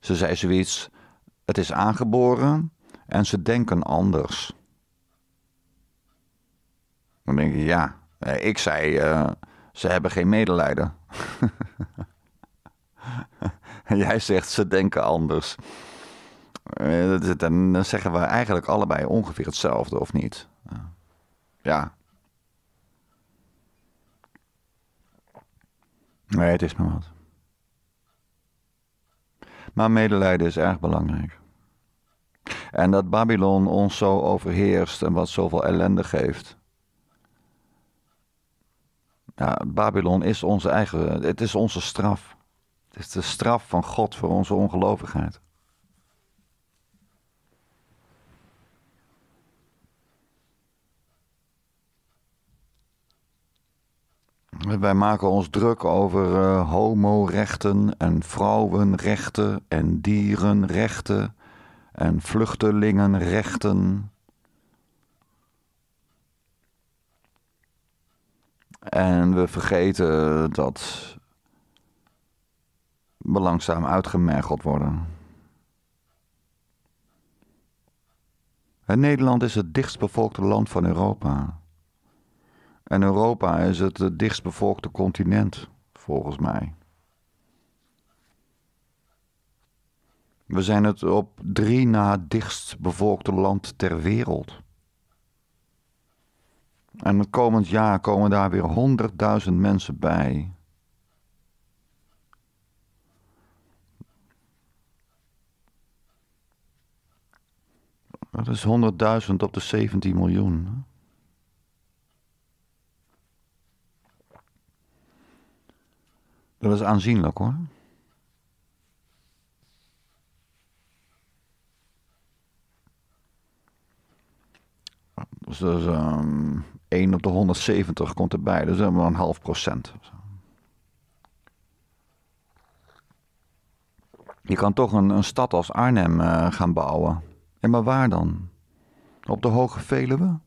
Ze zei zoiets: Het is aangeboren en ze denken anders. Dan denk ik: Ja, eh, ik zei: eh, Ze hebben geen medelijden. jij zegt: Ze denken anders. Eh, dan zeggen we eigenlijk allebei ongeveer hetzelfde, of niet? Ja, Nee, het is maar wat. Maar medelijden is erg belangrijk. En dat Babylon ons zo overheerst en wat zoveel ellende geeft. Ja, Babylon is onze eigen, het is onze straf. Het is de straf van God voor onze ongelovigheid. Wij maken ons druk over uh, homorechten en vrouwenrechten en dierenrechten en vluchtelingenrechten. En we vergeten dat we langzaam uitgemergeld worden. Nederland is het dichtstbevolkte land van Europa. En Europa is het, eh, dichtstbevolkte continent, volgens mij. We zijn het op drie na dichtstbevolkte land ter wereld. En het komend jaar komen daar weer 100.000 mensen bij. Dat is 100.000 op de 17 miljoen. Dat is aanzienlijk hoor. Dus ehm, dat is 1 op de 170 komt erbij. Dus dat is maar een half procent. Je kan toch een, een stad als Arnhem eh, gaan bouwen. En maar waar dan? Op de Hoge Veluwe?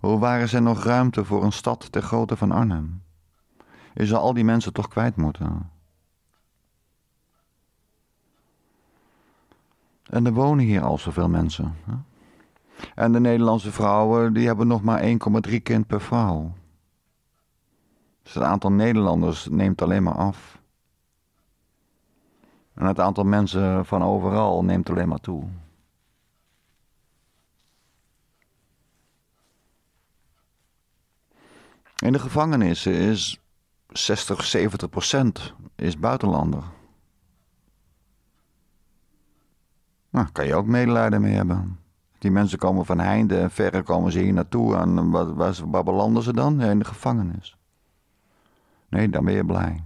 Hoe waren er nog ruimte voor een stad ter grootte van Arnhem? Je zal al die mensen toch kwijt moeten. En er wonen hier al zoveel mensen. En de Nederlandse vrouwen die hebben nog maar 1,3 kind per vrouw. Dus het aantal Nederlanders neemt alleen maar af. En het aantal mensen van overal neemt alleen maar toe. In de gevangenissen is 60, 70 procent is buitenlander. Nou, kan je ook medelijden mee hebben. Die mensen komen van heinde en verre komen ze hier naartoe. En waar, eh, waar, waar belanden ze dan? in de gevangenis. Nee, dan ben je blij.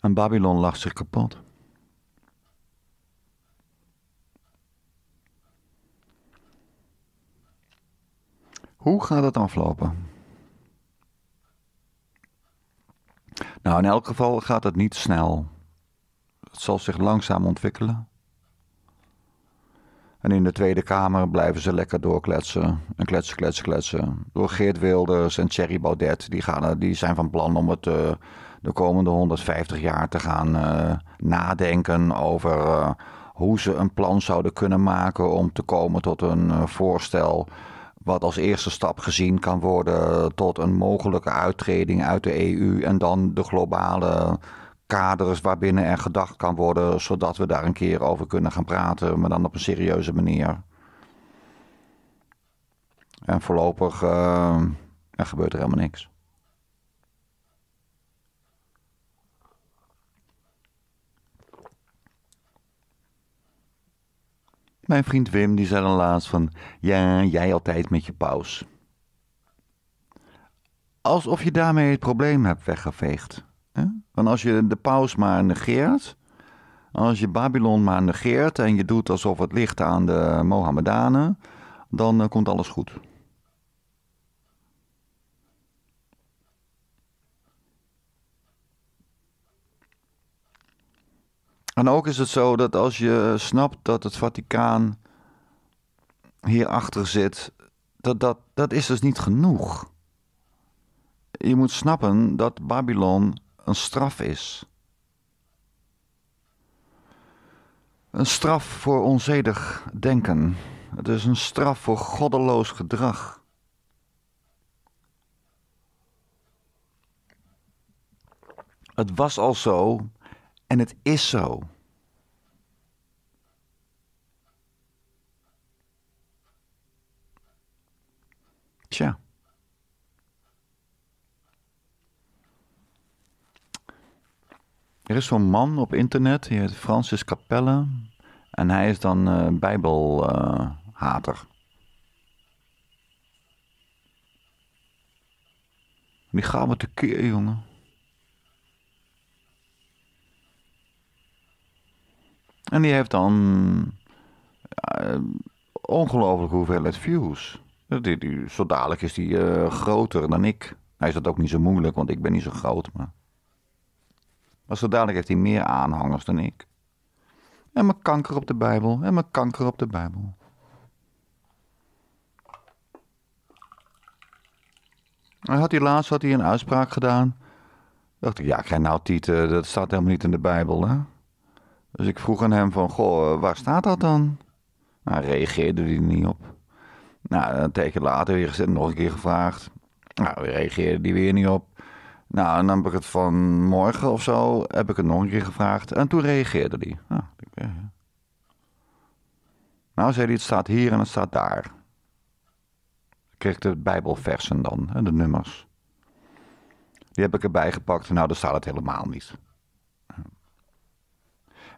En Babylon lacht zich kapot. Hoe gaat het aflopen? Nou, in elk geval gaat het niet snel. Het zal zich langzaam ontwikkelen. En in de Tweede Kamer blijven ze lekker doorkletsen. En kletsen, kletsen, kletsen. Door Geert Wilders en Thierry Baudet. Die, gaan, eh, die zijn van plan om het eh, de komende 150 jaar te gaan eh, nadenken over hoe ze een plan zouden kunnen maken om te komen tot een voorstel wat als eerste stap gezien kan worden tot een mogelijke uittreding uit de EU en dan de globale kaders waarbinnen er gedacht kan worden, zodat we daar een keer over kunnen gaan praten, maar dan op een serieuze manier. En voorlopig eh, er gebeurt er helemaal niks. Mijn vriend Wim die zei dan laatst van, ja, jij altijd met je paus. Alsof je daarmee het probleem hebt weggeveegd. Hè? Want als je de paus maar negeert, als je Babylon maar negeert en je doet alsof het ligt aan de Mohammedanen, dan eh, komt alles goed. En ook is het zo dat als je snapt dat het Vaticaan hierachter zit, dat, dat, dat is dus niet genoeg. Je moet snappen dat Babylon een straf is. Een straf voor onzedig denken. Het is een straf voor goddeloos gedrag. Het was al zo en het is zo. Tja. Er is zo'n man op internet, die heet Francis Capelle. En hij is dan uh, Bijbelhater. Uh, die gaan we keer, jongen. En die heeft dan uh, eh, hoeveel hoeveelheid views. Die, die, zo dadelijk is die eh, groter dan ik. Hij is dat ook niet zo moeilijk, want ik ben niet zo groot. Maar, maar zo dadelijk heeft hij meer aanhangers dan ik. En mijn kanker op de Bijbel. En mijn kanker op de Bijbel. En had die laatst had hij een uitspraak gedaan. Dacht ik, ja, krijg nou tieten, dat staat helemaal niet in de Bijbel, hè? Dus ik vroeg aan hem van, goh, eh, waar staat dat dan? Nou, reageerde hij niet op. Nou, een teken later weer gezet, nog een keer gevraagd. Nou, reageerde hij weer niet op. Nou, en dan heb ik het vanmorgen of zo, heb ik het nog een keer gevraagd. En toen reageerde hij. Nou, nou, zei hij, het staat hier en het staat daar. Ik kreeg de bijbelversen dan, de nummers. Die heb ik erbij gepakt. Nou, daar staat het helemaal niet.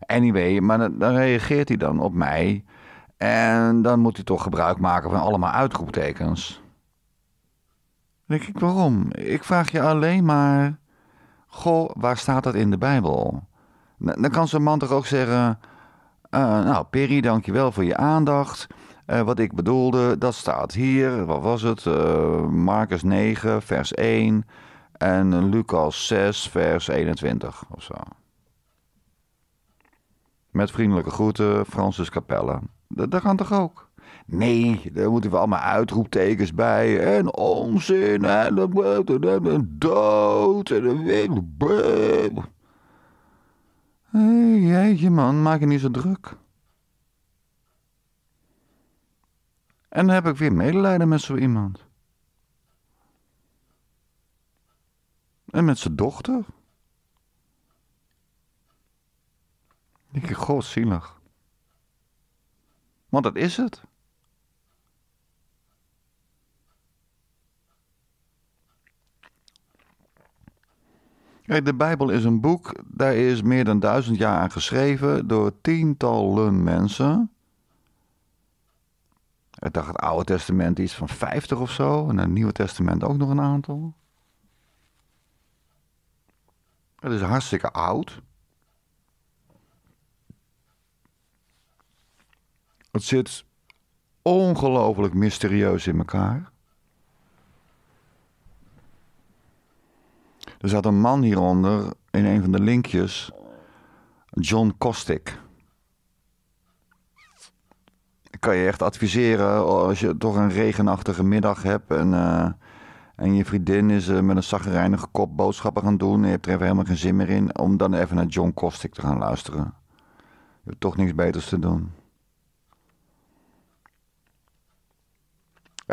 Anyway, maar dan, reageert hij dan op mij. En dan moet hij toch gebruik maken van allemaal uitroeptekens. Dan denk ik, waarom? Ik vraag je alleen maar... Goh, waar staat dat in de Bijbel? Dan kan zo'n man toch ook zeggen... Uh, nou, Perry, dankjewel voor je aandacht. Eh, wat ik bedoelde, dat staat hier. Wat was het? Uh, Marcus 9, vers 1. En Lucas 6, vers 21 of zo. Met vriendelijke groeten, Francis Capella. Dat kan toch ook? Nee, daar moeten we allemaal uitroeptekens bij. En onzin, en, en dood, en een wind. Hey, jeetje man, maak je niet zo druk. En dan heb ik weer medelijden met zo iemand. En met zijn dochter. Denk ik, goh, zielig. Want dat is het. Kijk, de Bijbel is een boek, daar is meer dan duizend jaar aan geschreven door tientallen mensen. Ik dacht het Oude Testament iets van vijftig of zo, en het Nieuwe Testament ook nog een aantal. Het is hartstikke oud. Het zit ongelooflijk mysterieus in elkaar. Er zat een man hieronder in een van de linkjes, John Kostick. Ik kan je echt adviseren als je toch een regenachtige middag hebt en, eh, en je vriendin is eh, met een zagrijnige kop boodschappen gaan doen en je hebt er even helemaal geen zin meer in, om dan even naar John Kostick te gaan luisteren. Je hebt toch niks beters te doen.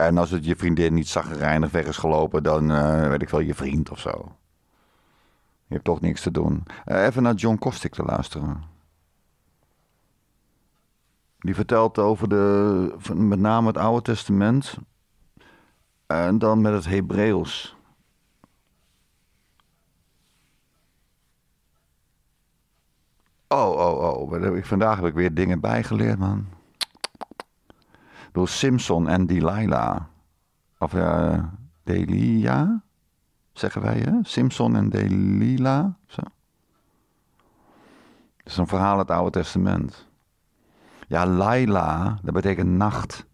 En als het je vriendin niet reinig weg is gelopen, dan uh, weet ik wel, je vriend of zo. Je hebt toch niks te doen. Eh, even naar John Kostik te luisteren. Die vertelt over de, met name het Oude Testament. En dan met het Hebreeuws. Oh, oh, oh. Vandaag heb ik weer dingen bijgeleerd, man bedoel, Simpson en Delilah. Of uh, eh, Delia, zeggen wij, hè? Simpson en Delilah. Zo. Dat is een verhaal uit het Oude Testament. Ja, Laila, dat betekent nacht.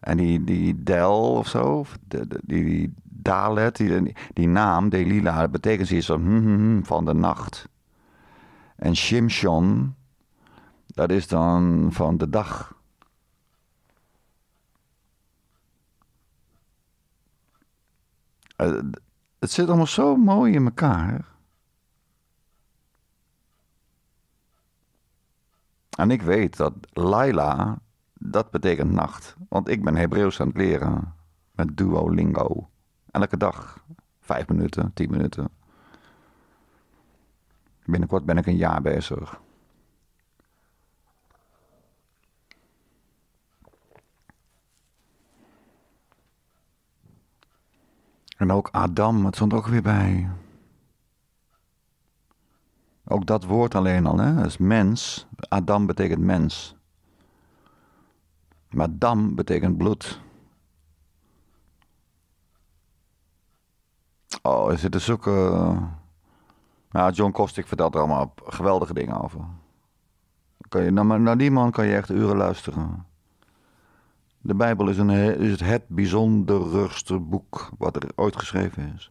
En die, die Del of zo, die, Dalet, die, die naam, Delila, dat betekent hier van, hm, hm, hm, van de nacht. En Shimshon, dat is dan van de dag. Eh, het zit allemaal zo mooi in elkaar. En ik weet dat Laila, dat betekent nacht. Want ik ben Hebreeuws aan het leren. Met Duolingo. Elke dag. Vijf minuten, tien minuten. Binnenkort ben ik een jaar bezig. En ook Adam, het stond ook weer bij. Ook dat woord alleen al, hè? Dat is mens. Adam betekent mens. Maar dam betekent bloed. Oh, is zitten zoek? Nou, John Kostik vertelt er allemaal geweldige dingen over. Kan je, naar, naar die man kan je echt uren luisteren. De Bijbel is, een, is het bijzonderste boek wat er ooit geschreven is.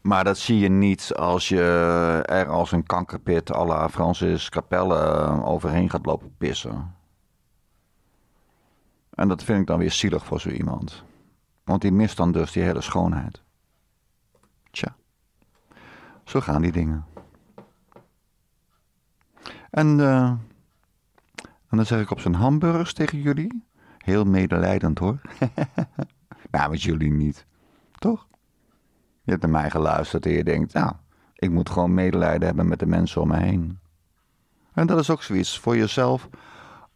Maar dat zie je niet als je er als een kankerpit à la Francis Capelle eh, overheen gaat lopen pissen. En dat vind ik dan weer zielig voor zo iemand. Want die mist dan dus die hele schoonheid. Tja, zo gaan die dingen. En, eh, en dan zeg ik op zijn hamburgers tegen jullie. Heel medelijdend hoor. nou, met jullie niet. Toch? Je hebt naar mij geluisterd en je denkt, nou, ik moet gewoon medelijden hebben met de mensen om me heen. En dat is ook zoiets voor jezelf,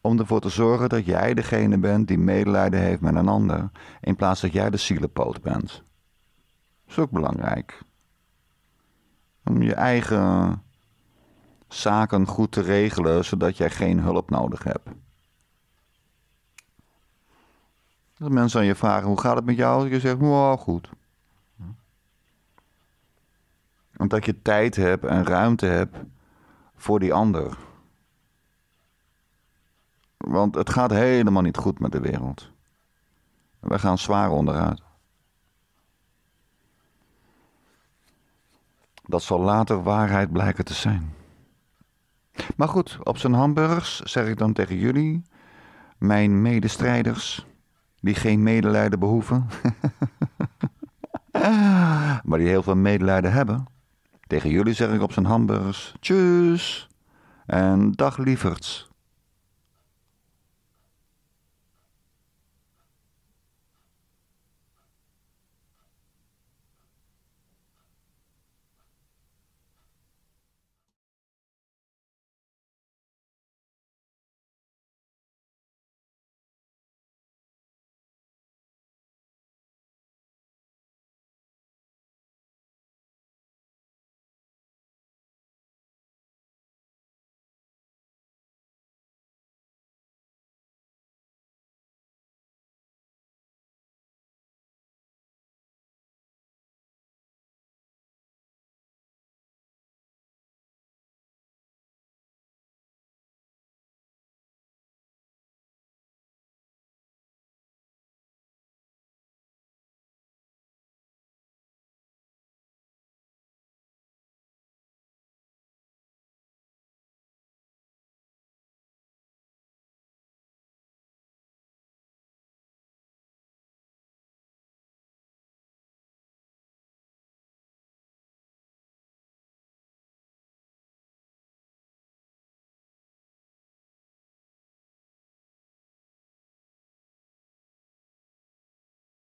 om ervoor te zorgen dat jij degene bent die medelijden heeft met een ander, in plaats dat jij de zielenpoot bent. Dat is ook belangrijk. Om je eigen zaken goed te regelen, zodat jij geen hulp nodig hebt. Als mensen aan je vragen, hoe gaat het met jou? Je zegt, wow, nou, goed. Omdat je tijd hebt en ruimte hebt voor die ander. Want het gaat helemaal niet goed met de wereld. We gaan zwaar onderuit. Dat zal later waarheid blijken te zijn. Maar goed, op zijn hamburgers zeg ik dan tegen jullie, mijn medestrijders, die geen medelijden behoeven, maar die heel veel medelijden hebben. Tegen jullie zeg ik op zijn hamburgers, tjus en dag lieverds.